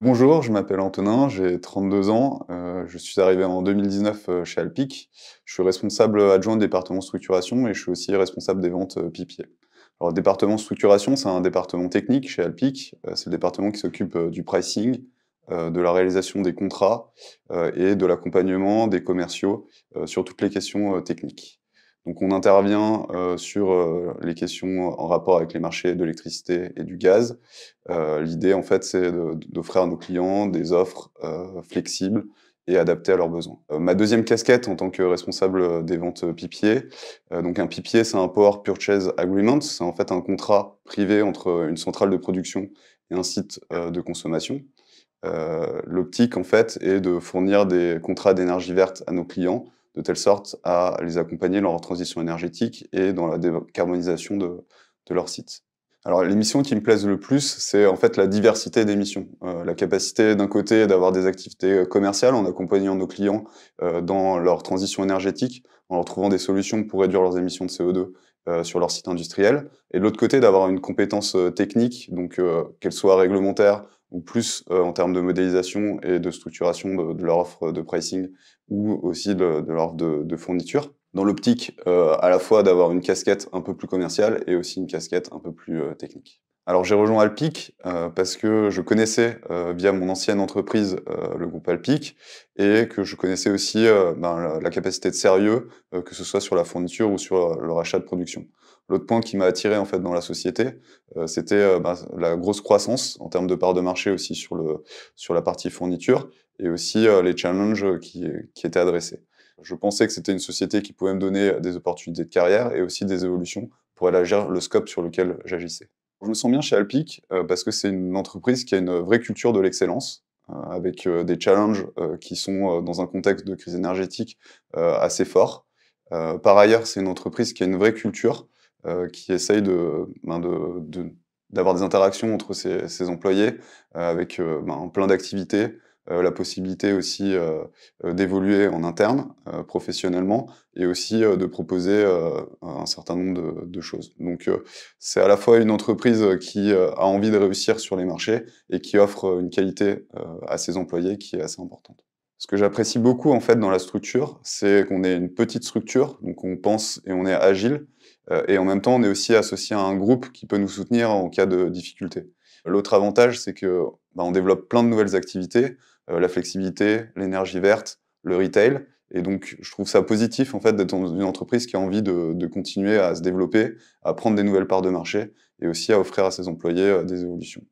Bonjour, je m'appelle Antonin, j'ai 32 ans, euh, je suis arrivé en 2019 euh, chez Alpic, je suis responsable adjoint département structuration et je suis aussi responsable des ventes euh, PPA. Alors département structuration, c'est un département technique chez Alpic, c'est le département qui s'occupe du pricing, de la réalisation des contrats et de l'accompagnement des commerciaux sur toutes les questions techniques. Donc on intervient euh, sur euh, les questions en rapport avec les marchés de l'électricité et du gaz. Euh, l'idée en fait c'est d'offrir à nos clients des offres flexibles et adaptées à leurs besoins. ma deuxième casquette en tant que responsable des ventes pipier, donc un pipier c'est un Power Purchase Agreement, c'est en fait un contrat privé entre une centrale de production et un site de consommation. L'optique en fait est de fournir des contrats d'énergie verte à nos clients de telle sorte à les accompagner dans leur transition énergétique et dans la décarbonisation de, de leur site. Alors les qui me plaisent le plus, c'est en fait la diversité des euh, la capacité d'un côté d'avoir des activités euh, commerciales en accompagnant nos clients euh, dans leur transition énergétique, en leur trouvant des solutions pour réduire leurs émissions de CO2 sur leur site industriel. Et de l'autre côté d'avoir une compétence technique, donc qu'elle soit réglementaire, ou plus euh, en termes de modélisation et de structuration de, leur offre de pricing ou aussi de, leur offre de, fourniture, dans l'optique euh, à la fois d'avoir une casquette un peu plus commerciale et aussi une casquette un peu plus euh, technique. Alors j'ai rejoint Alpic euh, parce que je connaissais euh, via mon ancienne entreprise euh, le groupe Alpic et que je connaissais aussi ben, la capacité de sérieux, que ce soit sur la fourniture ou sur le rachat de production. L'autre point qui m'a attiré en fait dans la société, c'était ben, la grosse croissance en termes de part de marché aussi sur, le, sur la partie fourniture et aussi les challenges qui, qui étaient adressés. Je pensais que c'était une société qui pouvait me donner des opportunités de carrière et aussi des évolutions pour élargir le scope sur lequel j'agissais. Je me sens bien chez Alpic euh, parce que c'est une entreprise qui a une vraie culture de l'excellence, euh, avec euh, des challenges qui sont dans un contexte de crise énergétique assez fort. par ailleurs, c'est une entreprise qui a une vraie culture, qui essaye ben, de, d'avoir des interactions entre ses, employés avec ben, plein d'activités, euh, la possibilité aussi euh, euh, d'évoluer en interne, professionnellement, et aussi de proposer un certain nombre de, choses. Donc c'est à la fois une entreprise qui a envie de réussir sur les marchés et qui offre une qualité à ses employés qui est assez importante. Ce que j'apprécie beaucoup en fait dans la structure, c'est qu'on est une petite structure, donc on pense et on est agile, et en même temps on est aussi associé à un groupe qui peut nous soutenir en cas de difficulté. L'autre avantage, c'est que bah, on développe plein de nouvelles activités, euh, la flexibilité, l'énergie verte, le retail. Et donc, je trouve ça positif en fait d'être dans une entreprise qui a envie de, de, continuer à se développer, à prendre des nouvelles parts de marché et aussi à offrir à ses employés euh, des évolutions.